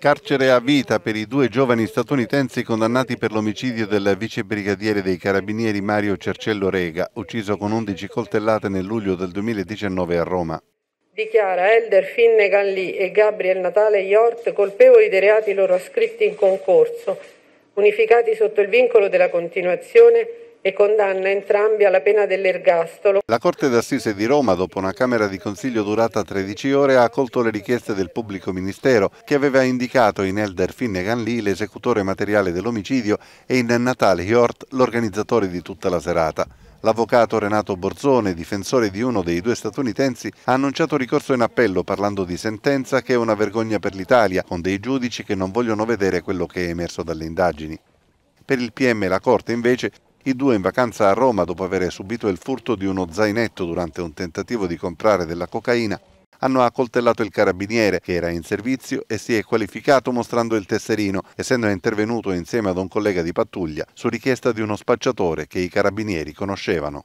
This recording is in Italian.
Carcere a vita per i due giovani statunitensi condannati per l'omicidio del vicebrigadiere dei carabinieri Mario Cercello Rega, ucciso con 11 coltellate nel luglio del 2019 a Roma. Dichiara Elder Finnegan Lee e Gabriel Natale Iort colpevoli dei reati loro ascritti in concorso, unificati sotto il vincolo della continuazione e condanna entrambi alla pena dell'ergastolo. La Corte d'Assise di Roma, dopo una Camera di Consiglio durata 13 ore, ha accolto le richieste del pubblico ministero che aveva indicato in Elder Finnegan Lee l'esecutore materiale dell'omicidio e in Natale Hjort l'organizzatore di tutta la serata. L'avvocato Renato Borzone, difensore di uno dei due statunitensi, ha annunciato ricorso in appello parlando di sentenza che è una vergogna per l'Italia, con dei giudici che non vogliono vedere quello che è emerso dalle indagini. Per il PM la Corte invece i due in vacanza a Roma, dopo aver subito il furto di uno zainetto durante un tentativo di comprare della cocaina, hanno accoltellato il carabiniere che era in servizio e si è qualificato mostrando il tesserino, essendo intervenuto insieme ad un collega di pattuglia su richiesta di uno spacciatore che i carabinieri conoscevano.